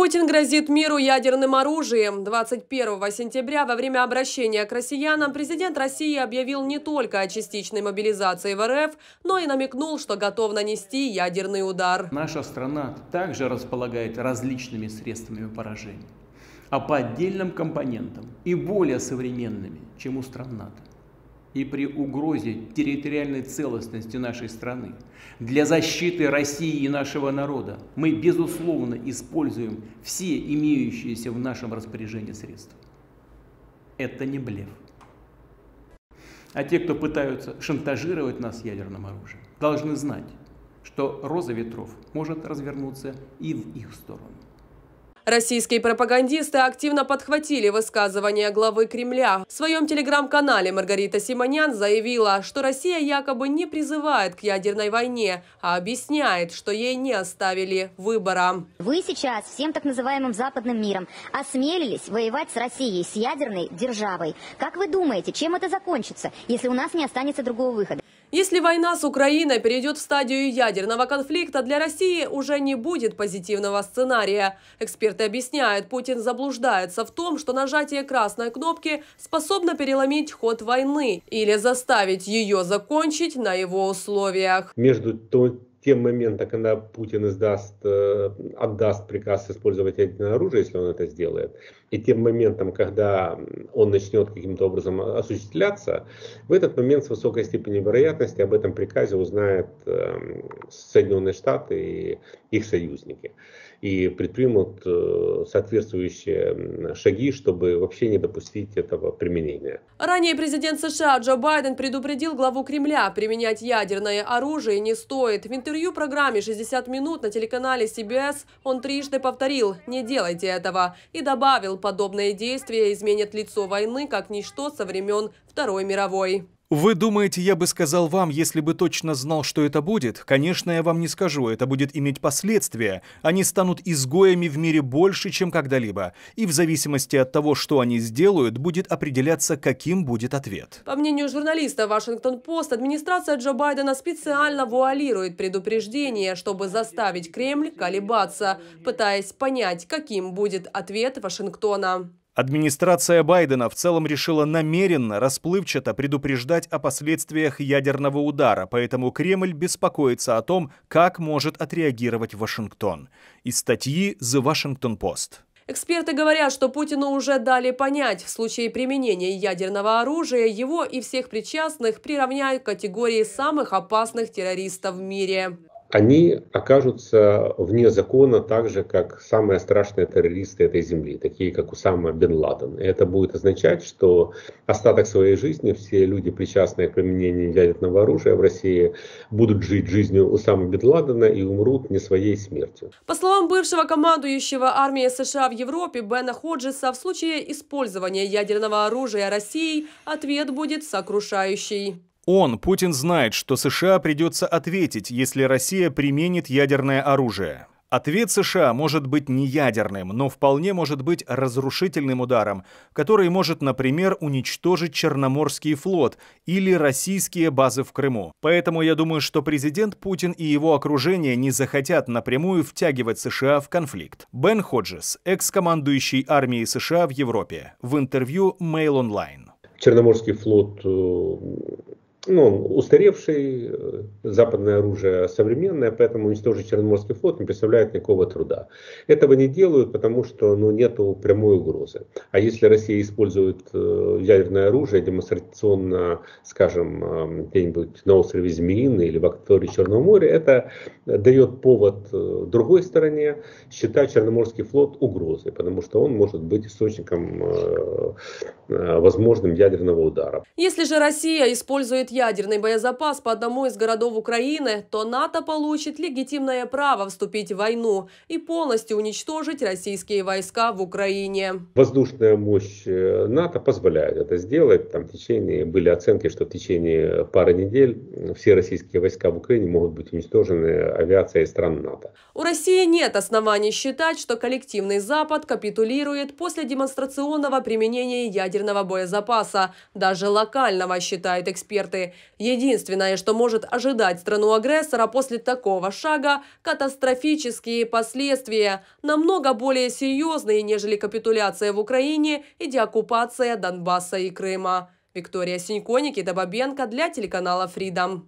Путин грозит миру ядерным оружием. 21 сентября во время обращения к россиянам президент России объявил не только о частичной мобилизации в РФ, но и намекнул, что готов нанести ядерный удар. Наша страна также располагает различными средствами поражения, а по отдельным компонентам и более современными, чем у стран НАТО и при угрозе территориальной целостности нашей страны. Для защиты России и нашего народа мы, безусловно, используем все имеющиеся в нашем распоряжении средства. Это не блеф. А те, кто пытаются шантажировать нас ядерным оружием, должны знать, что роза ветров может развернуться и в их сторону. Российские пропагандисты активно подхватили высказывания главы Кремля. В своем телеграм-канале Маргарита Симонян заявила, что Россия якобы не призывает к ядерной войне, а объясняет, что ей не оставили выбора. Вы сейчас всем так называемым западным миром осмелились воевать с Россией, с ядерной державой. Как вы думаете, чем это закончится, если у нас не останется другого выхода? Если война с Украиной перейдет в стадию ядерного конфликта, для России уже не будет позитивного сценария. Эксперты объясняют, Путин заблуждается в том, что нажатие красной кнопки способно переломить ход войны или заставить ее закончить на его условиях. Между тем моментом, когда Путин издаст, э, отдаст приказ использовать ядерное оружие, если он это сделает, и тем моментом, когда он начнет каким-то образом осуществляться, в этот момент с высокой степенью вероятности об этом приказе узнают эм, Соединенные Штаты и их союзники. И предпримут э, соответствующие шаги, чтобы вообще не допустить этого применения. Ранее президент США Джо Байден предупредил главу Кремля, применять ядерное оружие не стоит. Винты интервью программе «60 минут» на телеканале CBS он трижды повторил «не делайте этого» и добавил, подобные действия изменят лицо войны как ничто со времен Второй мировой. Вы думаете, я бы сказал вам, если бы точно знал, что это будет? Конечно, я вам не скажу, это будет иметь последствия. Они станут изгоями в мире больше, чем когда-либо. И в зависимости от того, что они сделают, будет определяться, каким будет ответ. По мнению журналиста Вашингтон-Пост, администрация Джо Байдена специально вуалирует предупреждение, чтобы заставить Кремль колебаться, пытаясь понять, каким будет ответ Вашингтона. Администрация Байдена в целом решила намеренно, расплывчато предупреждать о последствиях ядерного удара, поэтому Кремль беспокоится о том, как может отреагировать Вашингтон. Из статьи The Washington Post. Эксперты говорят, что Путину уже дали понять, в случае применения ядерного оружия его и всех причастных приравняют к категории самых опасных террористов в мире они окажутся вне закона так же, как самые страшные террористы этой земли, такие как Усама бен Ладен. И это будет означать, что остаток своей жизни все люди, причастные к применению ядерного оружия в России, будут жить жизнью Усама бен Ладена и умрут не своей смертью. По словам бывшего командующего армии США в Европе Бена Ходжеса, в случае использования ядерного оружия России ответ будет сокрушающий. Он, Путин, знает, что США придется ответить, если Россия применит ядерное оружие. Ответ США может быть не ядерным, но вполне может быть разрушительным ударом, который может, например, уничтожить Черноморский флот или российские базы в Крыму. Поэтому я думаю, что президент Путин и его окружение не захотят напрямую втягивать США в конфликт. Бен Ходжес, экс-командующий армией США в Европе, в интервью Mail Online. Черноморский флот э, ну, устаревший, э, западное оружие а современное, поэтому уничтожить Черноморский флот не представляет никакого труда. Этого не делают, потому что ну, нет прямой угрозы. А если Россия использует э, ядерное оружие демонстрационно, скажем, эм, где-нибудь на острове Змеиный или в акватории Черного моря, это дает повод э, другой стороне считать Черноморский флот угрозой, потому что он может быть источником возможным ядерного удара. Если же Россия использует ядерный боезапас по одному из городов Украины, то НАТО получит легитимное право вступить в войну и полностью уничтожить российские войска в Украине. Воздушная мощь э, НАТО позволяет это сделать. Там в течение были оценки, что в течение пары недель все российские войска в Украине могут быть уничтожены авиацией стран НАТО. У России нет оснований считать, что коллективный Запад капитулирует после демонстрационного применения ядерного боезапаса, даже локального, считают эксперты. Единственное, что может ожидать страну-агрессора после такого шага – катастрофические последствия, намного более серьезные, нежели капитуляция в Украине и деоккупация Донбасса и Крыма. Виктория Синько, Никита Бабенко для телеканала Freedom.